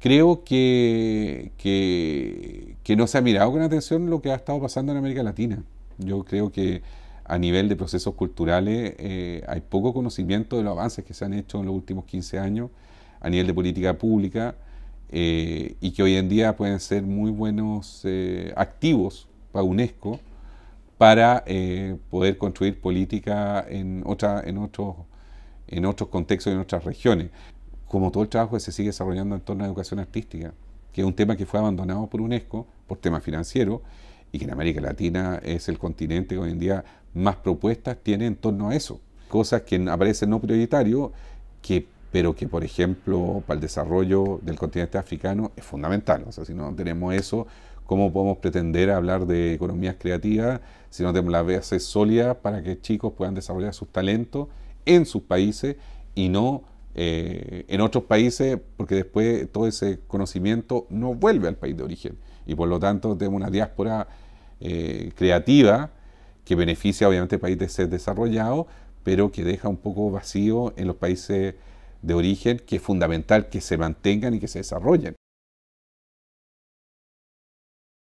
creo que, no se ha mirado con atención lo que ha estado pasando en América Latina. Yo creo que a nivel de procesos culturales eh, hay poco conocimiento de los avances que se han hecho en los últimos 15 años a nivel de política pública eh, y que hoy en día pueden ser muy buenos eh, activos para UNESCO para poder construir política en, otra, en, otros, en otros contextos y en otras regiones como todo el trabajo que se sigue desarrollando en torno a la educación artística, que es un tema que fue abandonado por UNESCO por temas financieros y que en América Latina es el continente que hoy en día más propuestas tiene en torno a eso. Cosas que aparecen no prioritario que, pero que, por ejemplo, para el desarrollo del continente africano es fundamental. O sea, si no tenemos eso, ¿cómo podemos pretender hablar de economías creativas si no tenemos la base sólida para que chicos puedan desarrollar sus talentos en sus países y no eh, en otros países, porque después todo ese conocimiento no vuelve al país de origen. Y por lo tanto tenemos una diáspora eh, creativa que beneficia obviamente país de ser desarrollado, pero que deja un poco vacío en los países de origen, que es fundamental que se mantengan y que se desarrollen.